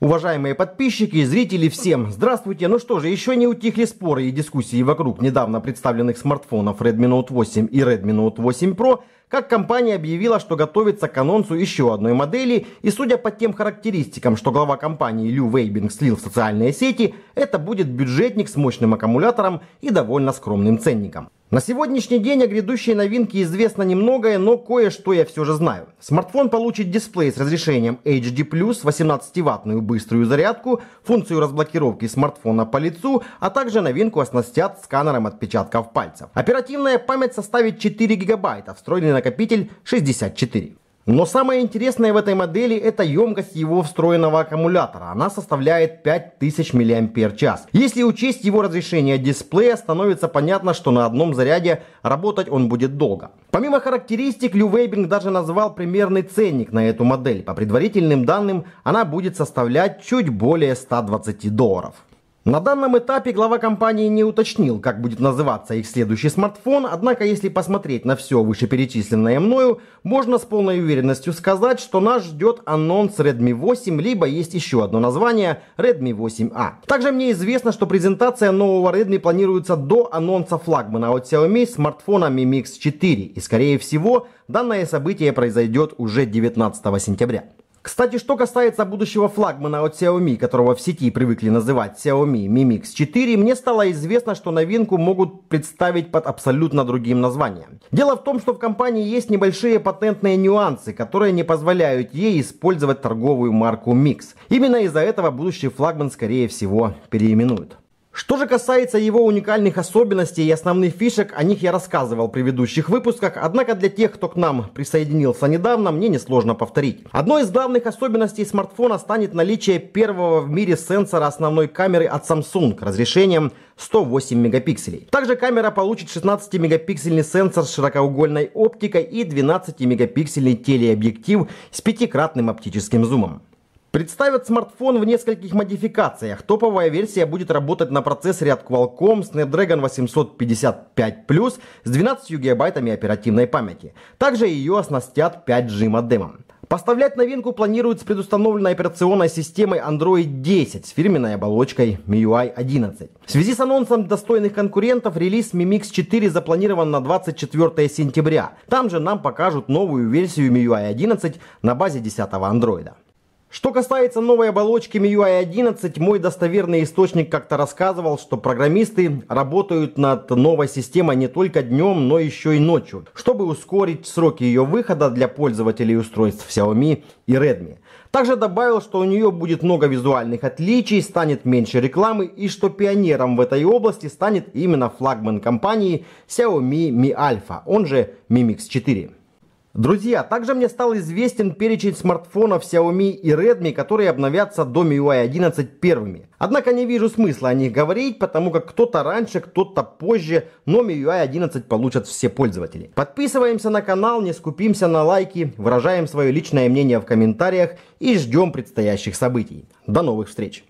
Уважаемые подписчики и зрители, всем здравствуйте! Ну что же, еще не утихли споры и дискуссии вокруг недавно представленных смартфонов Redmi Note 8 и Redmi Note 8 Pro, как компания объявила, что готовится к анонсу еще одной модели, и судя по тем характеристикам, что глава компании Лю Вейбинг слил в социальные сети, это будет бюджетник с мощным аккумулятором и довольно скромным ценником. На сегодняшний день о грядущей новинке известно немногое, но кое-что я все же знаю. Смартфон получит дисплей с разрешением HD+, 18-ваттную быструю зарядку, функцию разблокировки смартфона по лицу, а также новинку оснастят сканером отпечатков пальцев. Оперативная память составит 4 гигабайта, встроенный накопитель 64. Но самое интересное в этой модели это емкость его встроенного аккумулятора. Она составляет 5000 мАч. Если учесть его разрешение дисплея, становится понятно, что на одном заряде работать он будет долго. Помимо характеристик, Лю Вейбинг даже назвал примерный ценник на эту модель. По предварительным данным, она будет составлять чуть более 120 долларов. На данном этапе глава компании не уточнил, как будет называться их следующий смартфон, однако если посмотреть на все вышеперечисленное мною, можно с полной уверенностью сказать, что нас ждет анонс Redmi 8, либо есть еще одно название Redmi 8A. Также мне известно, что презентация нового Redmi планируется до анонса флагмана от Xiaomi смартфона Mi Mix 4, и скорее всего данное событие произойдет уже 19 сентября. Кстати, что касается будущего флагмана от Xiaomi, которого в сети привыкли называть Xiaomi Mi Mix 4, мне стало известно, что новинку могут представить под абсолютно другим названием. Дело в том, что в компании есть небольшие патентные нюансы, которые не позволяют ей использовать торговую марку Mix. Именно из-за этого будущий флагман, скорее всего, переименуют. Что же касается его уникальных особенностей и основных фишек, о них я рассказывал в предыдущих выпусках, однако для тех, кто к нам присоединился недавно, мне несложно повторить. Одной из главных особенностей смартфона станет наличие первого в мире сенсора основной камеры от Samsung разрешением 108 мегапикселей. Также камера получит 16-мегапиксельный сенсор с широкоугольной оптикой и 12-мегапиксельный телеобъектив с пятикратным оптическим зумом. Представят смартфон в нескольких модификациях. Топовая версия будет работать на процессоре от Qualcomm Snapdragon 855+, Plus с 12 гигабайтами оперативной памяти. Также ее оснастят 5G модемом. Поставлять новинку планируют с предустановленной операционной системой Android 10 с фирменной оболочкой MIUI 11. В связи с анонсом достойных конкурентов релиз Mi Mix 4 запланирован на 24 сентября. Там же нам покажут новую версию MIUI 11 на базе 10 Android. Что касается новой оболочки MIUI 11, мой достоверный источник как-то рассказывал, что программисты работают над новой системой не только днем, но еще и ночью, чтобы ускорить сроки ее выхода для пользователей устройств Xiaomi и Redmi. Также добавил, что у нее будет много визуальных отличий, станет меньше рекламы и что пионером в этой области станет именно флагман компании Xiaomi Mi Alpha, он же Mi Mix 4. Друзья, также мне стал известен перечень смартфонов Xiaomi и Redmi, которые обновятся до MIUI 11 первыми. Однако не вижу смысла о них говорить, потому как кто-то раньше, кто-то позже, но MIUI 11 получат все пользователи. Подписываемся на канал, не скупимся на лайки, выражаем свое личное мнение в комментариях и ждем предстоящих событий. До новых встреч!